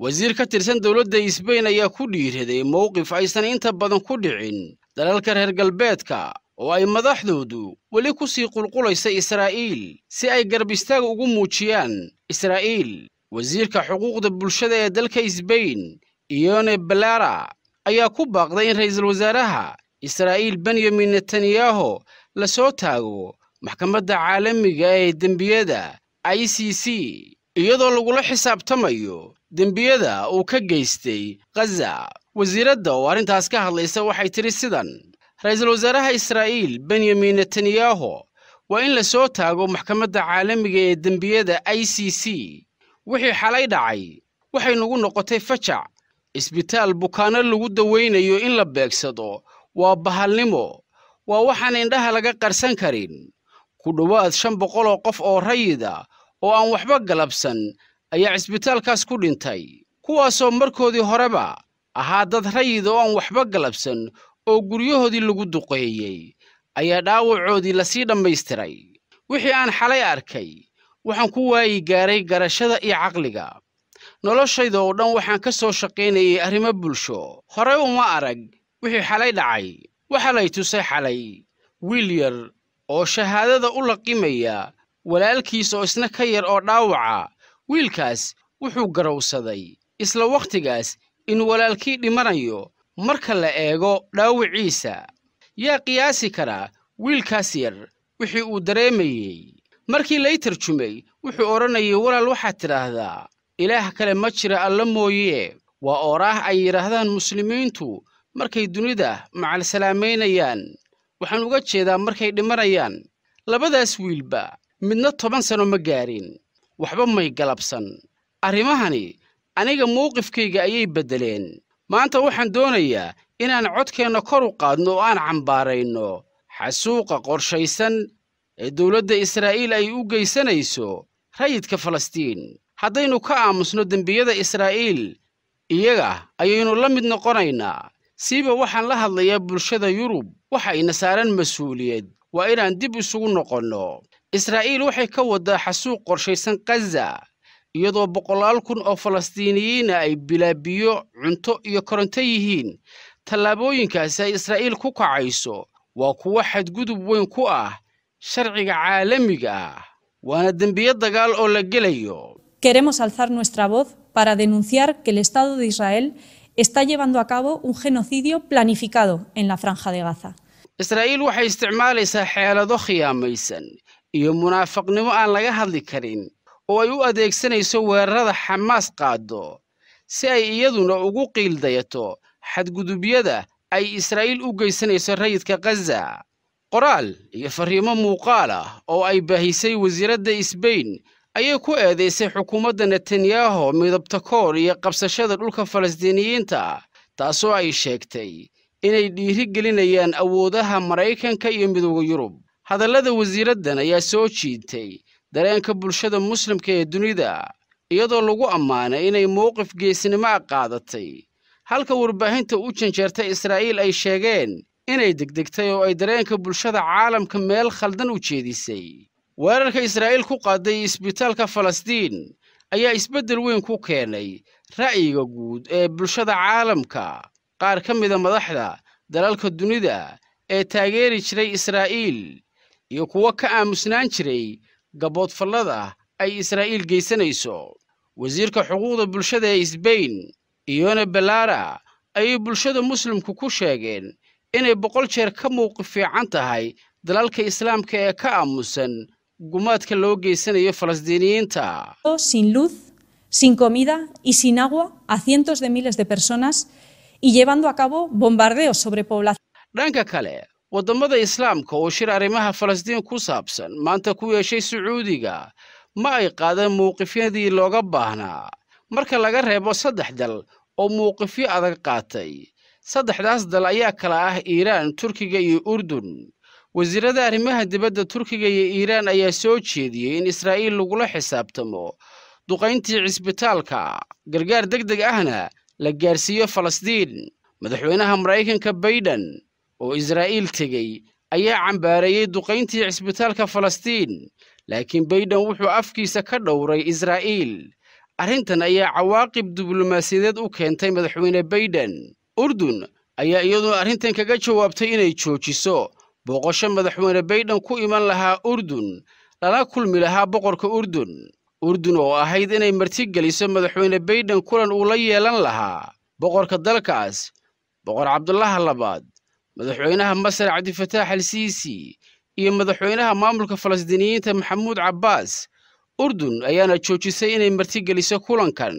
wasiir ka tirsan dowladda isbeyn ayaa ku dhiiraday mowqif aysan inta badan ku dhicin dalalka reer galbeedka oo ay madaxdoodu weli ku sii qulqulaysa israa'iil si ay garab istaag ugu muujiyaan israa'iil wasiirka xuquuqda bulshada ee dalka isbeyn iyone balara ayaa ku baaqday in ra'iisul wasaaraha israa'iil benyamin netanyahu la soo taago maxkamadda caalamiga ee dembiyada i c c iyadoo lagula xisaabtamayo dembiyada uu ka geystay khaza wasiiradda oo arrintaas ka hadlaysa waxay tidhi sidan ra-iisul wasaaraha israa'iil benyamin netanyahu waa in la soo taago maxkamadda caalamiga ee dembiyada i c c wixii xalay dhacay waxay nagu noqotay fajac isbitaal bukaano lagu dawaynayo in la beegsado waa bahalnimo waa waxaan indhaha laga qarsan karin ku dhowaad shan boqol oo qof oo rayida oo aan waxba galabsan ayaa cisbitaalkaas ku dhintay kuwaasoo markoodii horeba ahaa dad rayid oo aan waxba galabsan oo guryahoodii lagu duqeeyey ayaa dhaawacoodii lasii dhammaystiray wixii aan xalay arkay waxaan ku waayi gaaray garashada iyo caqliga noloshayda oo dhan waxaan ka soo shaqaynayay arrimo bulsho horey uma arag wixii xalay dhacay waxaa lay tusay xalay wiil yar oo shahaadada u laqimaya walaalkiis oo isna ka yar oo dhaawaca wiilkaas wuxuu garowsaday isla wakhtigaas in walaalkii dhimanayo marka la eego dhaawiciisa yaa qiyaasi karaa wiilkaas yar wixii uu dareemayey markii lay tarjumay wuxuu odhanayay walaal waxaad tidhaahdaa ilaah kale ma jira alla mooye waa ooraah ay yidhaahdaan muslimiintu markay dunida macal salaamaynayaan waxaan uga jeedaa markay dhimanayaan labadaas wiilba midna toban sano ma gaarin waxba may galabsan arrimahani aniga mowqifkayga ayay beddeleen maanta waxaan doonayaa inaan codkeenna kor u qaadno oo aan cambaarayno xasuuqa qorshaysan ee dowladda israa'iil ay u geysanayso rayidka falastiin haddaynu ka aamusno dembiyada israa'iil iyaga ayaynu la mid noqonaynaa siiba waxaan la hadlayaa bulshada yurub waxa ayna saaran mas-uuliyad waa inaan dib isugu noqonno israa'iil waxay ka waddaa xasuuq qorshaysan khaza iyadoo boqolaal kun oo falastiiniyiina ay bilaabiyo cunto iyo koronto yihiin tallaabooyinkaasi ay israa'iil ku kacayso waa kuwo xadgudub weyn ku ah sharciga caalamiga ah waana dembiyo dagaal oo la gelayo Queremos alzar nuestra voz para denunciar que el Estado de Israel está llevando a cabo un genocidio planificado en la Franja de Gaza. Israa'iil waxay isticmaalaysaa xeelado khiyaamaysan iyo munaafiqnimo aan laga hadli karin oo ay u adeegsanayso weerarada xamaas qaado si ay iyaduna ugu qiildayato xadgudubyada ay israa'iil u geysanayso rayidka khaza qoraal iyo fariimo muuqaal ah oo ay baahisay wasiiradda isbayn ayay ku eedaysay xukuumadda netanyaho midabtakoor iyo qabsashada dhulka falastiiniyiinta taasoo ay sheegtay inay dhiiri gelinayaan awoodaha maraykanka iyo midowda yurub hadallada wasiiraddan ayaa soo jiitay dareenka bulshada muslimka ee dunida iyadoo lagu ammaanay inay mowqif geesnimaa qaadatay halka warbaahinta u janjeerta israa'iil ay sheegeen inay degdegtay oo ay dareenka bulshada caalamka meel khaldan u jeedisay weerarka israa'iil ku qaaday isbitaalka falastiin ayaa isbeddel weyn ku keenay ra'yiga guud ee bulshada caalamka qaar ka mida madaxda dalalka dunida ee taageeri jiray israa'iil iyo kuwo ka aamusnaan jiray gaboodfallada ay israa'iil geysanayso wasiirka xuquuqda bulshada ee isbeyn iyona belara ayay bulshada muslimku ku sheegeen inay boqol jeer ka mowqif fiican tahay dalalka islaamka ee ka aamusan gumaadka loo geysanayo falastiiniyiinta sin sin comida y sin agua a cientos de miles de personas y llevando a cabo bombardeos sobre población dhanka kale waddamada islaamka oo shir arrimaha falastiin ku saabsan maanta ku yeeshay sacuudiga ma ay qaadeen mawqifyadii looga baahnaa marka laga reebo saddex dal oo mawqifyo adag qaatay saddexdaas dal ayaa kala ah iiraan turkiga iyo urdun wasiirada arrimaha dibadda turkiga iyo iiraan ayaa soo jeediyey in israa'iil lagula xisaabtamo duqayntii cisbitaalka gargaar deg deg ahna la gaarsiiyo falastiin madaxweynaha maraykanka baydhan oo israa'iil tegey ayaa cambaareeyey duqayntii cisbitaalka falastiin laakiin baydhan wuxuu afkiisa ka dhowray israa'iil arrintan ayaa cawaaqib diblomaasiyadeed u keentay madaxweyne baydhan urdun ayaa iyaduna arrintan kaga jawaabtay inay joojiso booqosho madaxweyne baydhan ku iman lahaa urdun lala kulmi lahaa boqorka urdun urdun oo ahayd inay martigeliso madaxweyne baydhan kulan uu la yeelan lahaa boqorka dalkaas boqor cabdulaha labaad madaxweynaha masar cabdifataax al siisi iyo madaxweynaha maamulka falastiiniyiinta maxamuud cabbaas urdun ayaana joojisay inay martigeliso kulankan